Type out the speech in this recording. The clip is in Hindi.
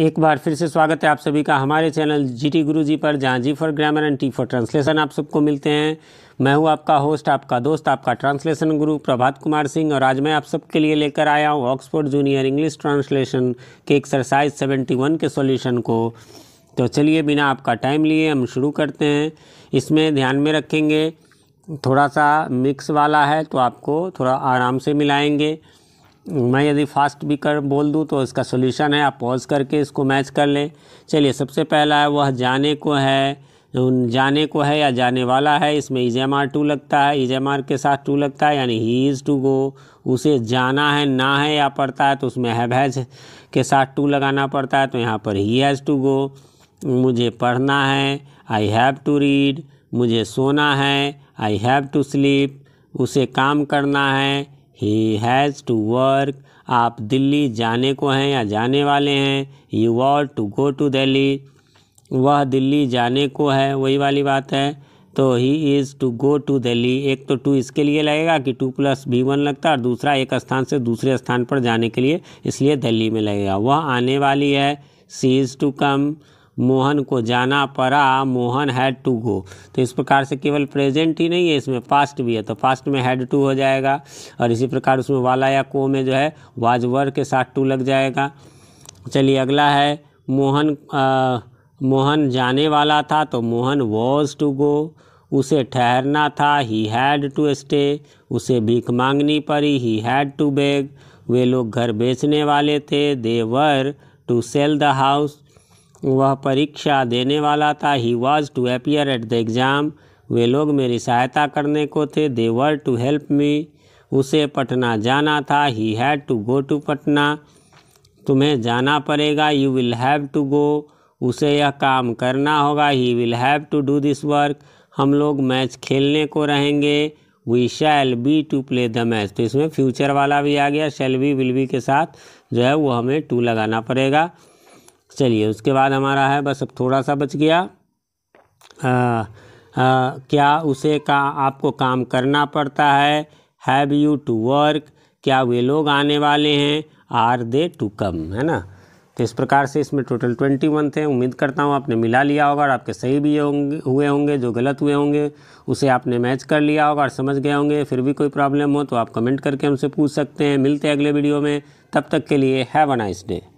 एक बार फिर से स्वागत है आप सभी का हमारे चैनल जी टी गुरु जी पर जहाँ G for grammar and T for translation आप सबको मिलते हैं मैं हूँ आपका होस्ट आपका दोस्त आपका ट्रांसलेशन गुरु प्रभात कुमार सिंह और आज मैं आप सबके लिए लेकर आया हूँ ऑक्सफोर्ड जूनियर इंग्लिश ट्रांसलेशन के एक्सरसाइज वन के सोल्यूशन को तो चलिए बिना आपका टाइम लिए हम शुरू करते हैं इसमें ध्यान में रखेंगे थोड़ा सा मिक्स वाला है तो आपको थोड़ा आराम से मिलाएँगे मैं यदि फास्ट भी कर बोल दूँ तो इसका सोल्यूशन है आप पॉज करके इसको मैच कर लें चलिए सबसे पहला है वह जाने को है जाने को है या जाने वाला है इसमें इज एम आर टू लगता है इज एम आर के साथ टू लगता है यानी ही इज़ टू गो उसे जाना है ना है या पड़ता है तो उसमें हैव हैज के साथ टू लगाना पड़ता है तो यहाँ पर ही हैज़ टू गो मुझे पढ़ना है आई हैव टू रीड मुझे सोना है आई हैव टू स्लीप उसे काम करना है ही हैज़ टू वर्क आप दिल्ली जाने को हैं या जाने वाले हैं you want to go to Delhi वह दिल्ली जाने को है वही वाली बात है तो he is to go to Delhi एक तो टू इसके लिए लगेगा कि टू प्लस भी वन लगता है और दूसरा एक स्थान से दूसरे स्थान पर जाने के लिए इसलिए दिल्ली में लगेगा वह आने वाली है she is to come Mohan को जाना पड़ा मोहन हैड टू गो तो इस प्रकार से केवल प्रेजेंट ही नहीं है इसमें पास्ट भी है तो पास्ट में हैड टू हो जाएगा और इसी प्रकार उसमें वाला या को में जो है वाज वर के साथ टू लग जाएगा चलिए अगला है मोहन आ, मोहन जाने वाला था तो मोहन वॉज टू गो उसे ठहरना था ही हैड टू स्टे उसे भीख मांगनी पड़ी ही हैड टू बेग वे लोग घर बेचने वाले थे they were to sell the house वह परीक्षा देने वाला था he was to appear at the exam वे लोग मेरी सहायता करने को थे they were to help me उसे पटना जाना था he had to go to Patna तुम्हें जाना पड़ेगा you will have to go उसे यह काम करना होगा he will have to do this work हम लोग मैच खेलने को रहेंगे we shall be to play the match तो इसमें फ्यूचर वाला भी आ गया शैल बी विल बी के साथ जो है वो हमें टू लगाना पड़ेगा चलिए उसके बाद हमारा है बस अब थोड़ा सा बच गया आ, आ, क्या उसे का आपको काम करना पड़ता है हैव यू टू वर्क क्या वे लोग आने वाले हैं आर दे टू कम है ना तो इस प्रकार से इसमें टोटल ट्वेंटी वन थे उम्मीद करता हूँ आपने मिला लिया होगा और आपके सही भी होंगे हुए होंगे जो गलत हुए होंगे उसे आपने मैच कर लिया होगा और समझ गए होंगे फिर भी कोई प्रॉब्लम हो तो आप कमेंट करके हमसे पूछ सकते हैं मिलते हैं अगले वीडियो में तब तक के लिए हैव अ नाइस डे